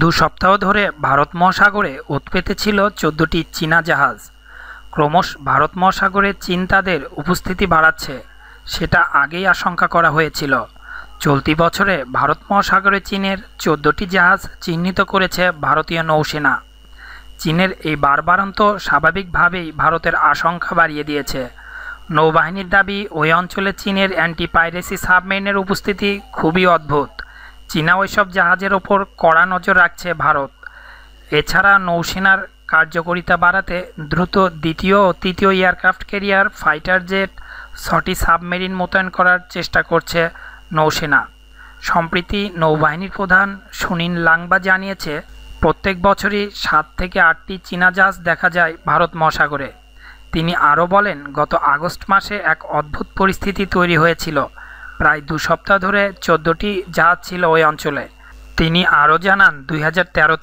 দু সপ্তাহ ধরে ভারত মহাসাগরে ওতপেতে ছিল চোদ্দোটি চীনা জাহাজ ক্রমশ ভারত মহাসাগরে চীন তাদের উপস্থিতি বাড়াচ্ছে সেটা আগেই আশঙ্কা করা হয়েছিল চলতি বছরে ভারত মহাসাগরে চীনের চোদ্দোটি জাহাজ চিহ্নিত করেছে ভারতীয় নৌসেনা চীনের এই বারবারান্ত স্বাভাবিকভাবেই ভারতের আশঙ্কা বাড়িয়ে দিয়েছে নৌবাহিনীর দাবি ওই অঞ্চলে চীনের অ্যান্টি পাইরেসি সাবমেরিনের উপস্থিতি খুবই অদ্ভুত চীনা ওইসব জাহাজের ওপর কড়া নজর রাখছে ভারত এছাড়া নৌসেনার কার্যকরিতা বাড়াতে দ্রুত দ্বিতীয় ও তৃতীয় এয়ারক্রাফট ক্যারিয়ার ফাইটার জেট ছটি সাবমেরিন মোতায়েন করার চেষ্টা করছে নৌসেনা সম্প্রতি নৌবাহিনীর প্রধান সুনীল লাংবা জানিয়েছে প্রত্যেক বছরই সাত থেকে আটটি চীনা জাহাজ দেখা যায় ভারত মহাসাগরে তিনি আরও বলেন গত আগস্ট মাসে এক অদ্ভুত পরিস্থিতি তৈরি হয়েছিল প্রায় দু সপ্তাহ ধরে চোদ্দটি জাহাজ ছিল ওই অঞ্চলে তিনি আরও জানান দুই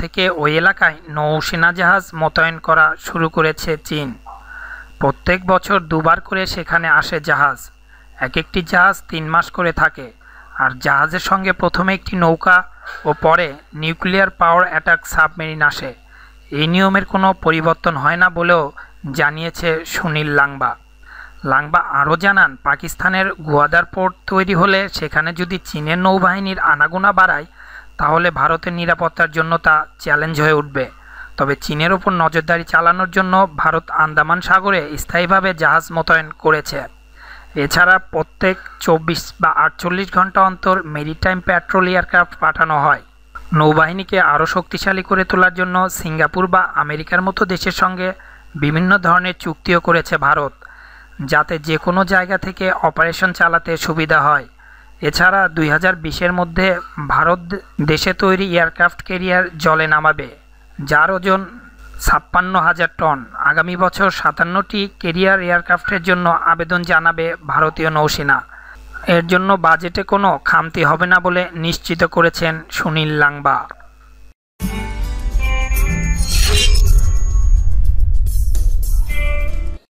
থেকে ওই এলাকায় নৌসেনা জাহাজ মোতায়েন করা শুরু করেছে চীন প্রত্যেক বছর দুবার করে সেখানে আসে জাহাজ এক একটি জাহাজ তিন মাস করে থাকে আর জাহাজের সঙ্গে প্রথমে একটি নৌকা ও পরে নিউক্লিয়ার পাওয়ার অ্যাটাক সাবমেরিন আসে এই নিয়মের কোনো পরিবর্তন হয় না বলেও জানিয়েছে সুনীল লাংবা লাংবা আরও জানান পাকিস্তানের গোয়াদার পোর্ট তৈরি হলে সেখানে যদি চীনের নৌবাহিনীর আনাগোনা বাড়ায় তাহলে ভারতের নিরাপত্তার জন্য তা চ্যালেঞ্জ হয়ে উঠবে তবে চীনের ওপর নজরদারি চালানোর জন্য ভারত আন্দামান সাগরে স্থায়ীভাবে জাহাজ মোতায়েন করেছে এছাড়া প্রত্যেক চব্বিশ বা আটচল্লিশ ঘন্টা অন্তর মেরিটাইম প্যাট্রোল এয়ারক্রাফট পাঠানো হয় নৌবাহিনীকে আরও শক্তিশালী করে তোলার জন্য সিঙ্গাপুর বা আমেরিকার মতো দেশের সঙ্গে বিভিন্ন ধরনের চুক্তিও করেছে ভারত যাতে যে কোনো জায়গা থেকে অপারেশন চালাতে সুবিধা হয় এছাড়া দুই হাজার মধ্যে ভারত দেশে তৈরি এয়ারক্রাফট ক্যারিয়ার জলে নামাবে যার ওজন ছাপ্পান্ন হাজার টন আগামী বছর সাতান্নটি কেরিয়ার এয়ারক্রাফটের জন্য আবেদন জানাবে ভারতীয় নৌসেনা এর জন্য বাজেটে কোনো খামতি হবে না বলে নিশ্চিত করেছেন সুনীল লাংবা